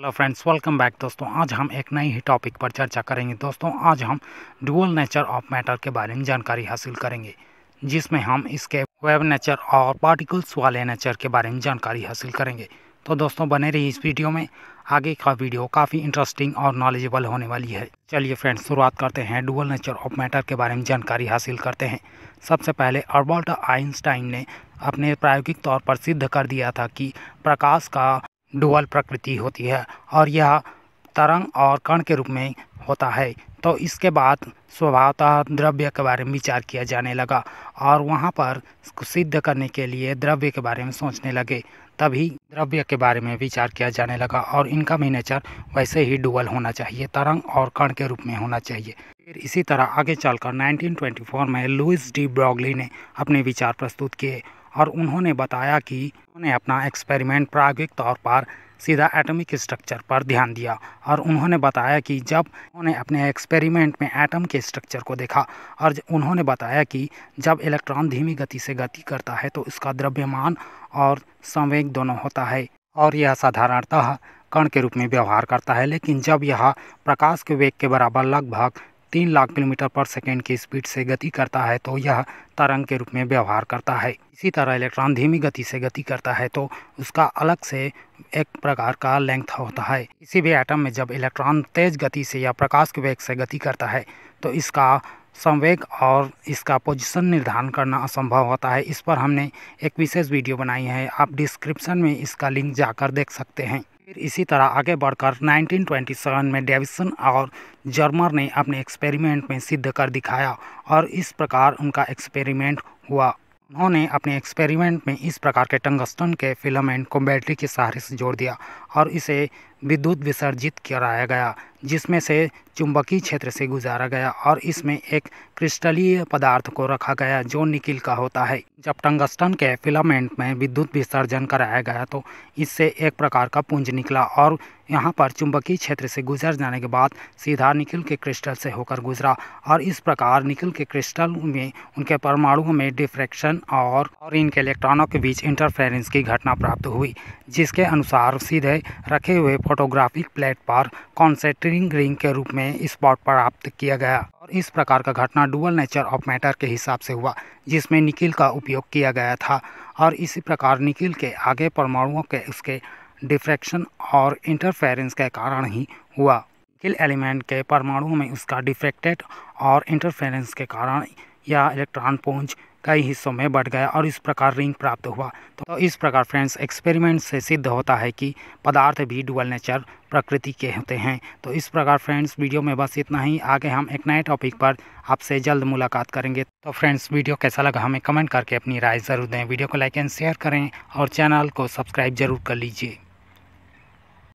hello friends welcome back दोस्तों आज हम एक नई ही टॉपिक पर चर्चा करेंगे दोस्तों आज हम डुअल नेचर ऑफ मैटर के बारे में जानकारी हासिल करेंगे जिसमें हम इसके वेब नेचर और पार्टिकल्स वाले नेचर के बारे में जानकारी हासिल करेंगे तो दोस्तों बने रहिए इस वीडियो में आगे का वीडियो काफ़ी इंटरेस्टिंग और नॉलेजेबल होने वाली है चलिए फ्रेंड्स शुरुआत करते हैं डुअल नेचर ऑफ मैटर के बारे में जानकारी हासिल करते हैं सबसे पहले अर्बर्ट आइंस्टाइन ने अपने प्रायोगिक तौर पर सिद्ध कर दिया था कि प्रकाश का डुअल प्रकृति होती है और यह तरंग और कण के रूप में होता है तो इसके बाद स्वभावतः द्रव्य के बारे में विचार किया जाने लगा और वहाँ पर सिद्ध करने के लिए द्रव्य के बारे में सोचने लगे तभी द्रव्य के बारे में विचार किया जाने लगा और इनका भी नेचर वैसे ही डुअल होना चाहिए तरंग और कण के रूप में होना चाहिए फिर इसी तरह आगे चलकर 1924 में लुइस डी ब्रॉगली ने अपने विचार प्रस्तुत किए और उन्होंने बताया कि उन्होंने अपना एक्सपेरिमेंट प्रायोगिक तौर पर सीधा एटॉमिक स्ट्रक्चर पर ध्यान दिया और उन्होंने बताया कि जब उन्होंने अपने एक्सपेरिमेंट में एटम के स्ट्रक्चर को देखा और उन्होंने बताया कि जब इलेक्ट्रॉन धीमी गति से गति करता है तो उसका द्रव्यमान और संवेग दोनों होता है और यह साधारणतः कण के रूप में व्यवहार करता है लेकिन जब यह प्रकाश के वेग के बराबर लगभग तीन लाख किलोमीटर पर सेकेंड की स्पीड से गति करता है तो यह तरंग के रूप में व्यवहार करता है इसी तरह इलेक्ट्रॉन धीमी गति से गति करता है तो उसका अलग से एक प्रकार का लेंथ होता है किसी भी एटम में जब इलेक्ट्रॉन तेज गति से या प्रकाश के वेग से गति करता है तो इसका संवेग और इसका पोजीशन निर्धारण करना असंभव होता है इस पर हमने एक विशेष वीडियो बनाई है आप डिस्क्रिप्शन में इसका लिंक जाकर देख सकते हैं फिर इसी तरह आगे बढ़कर 1927 में डेविसन और जर्मर ने अपने एक्सपेरिमेंट में सिद्ध कर दिखाया और इस प्रकार उनका एक्सपेरिमेंट हुआ उन्होंने अपने एक्सपेरिमेंट में इस प्रकार के टंगस्टन के फिलामेंट को बैटरी के सहारे से जोड़ दिया और इसे विद्युत विसर्जित कराया गया जिसमें से चुंबकीय क्षेत्र से गुजारा गया और इसमें एक क्रिस्टलीय पदार्थ को रखा गया जो निकिल का होता है जब टंगस्टन के फिलामेंट में विद्युत विसर्जन कराया गया तो इससे एक प्रकार का पुंज निकला और यहाँ पर चुंबकीय क्षेत्र से गुजर जाने के बाद सीधा निकिल के क्रिस्टल से होकर गुजरा और इस प्रकार निकिल के क्रिस्टल में उनके परमाणुओं में डिफ्रेक्शन और और इनके इलेक्ट्रॉनों के बीच इंटरफेरेंस की घटना प्राप्त हुई जिसके अनुसार सीधे रखे हुए फोटोग्राफिक प्लेट पर कॉन्सेंट्रिंग रिंग के रूप में स्पॉट प्राप्त किया गया और इस प्रकार का घटना डुअल नेचर ऑफ मैटर के हिसाब से हुआ जिसमें निकिल का उपयोग किया गया था और इसी प्रकार निकिल के आगे परमाणुओं के उसके डिफ्रैक्शन और इंटरफेरेंस के कारण ही हुआ निकिल एलिमेंट के परमाणुओं में उसका डिफ्रैक्टेड और इंटरफेरेंस के कारण या इलेक्ट्रॉन पहुँच कई हिस्सों में बढ़ गया और इस प्रकार रिंग प्राप्त हुआ तो इस प्रकार फ्रेंड्स एक्सपेरिमेंट से सिद्ध होता है कि पदार्थ भी डुअल नेचर प्रकृति के होते हैं तो इस प्रकार फ्रेंड्स वीडियो में बस इतना ही आगे हम एक नए टॉपिक पर आपसे जल्द मुलाकात करेंगे तो फ्रेंड्स वीडियो कैसा लगा हमें कमेंट करके अपनी राय ज़रूर दें वीडियो को लाइक एंड शेयर करें और चैनल को सब्सक्राइब जरूर कर लीजिए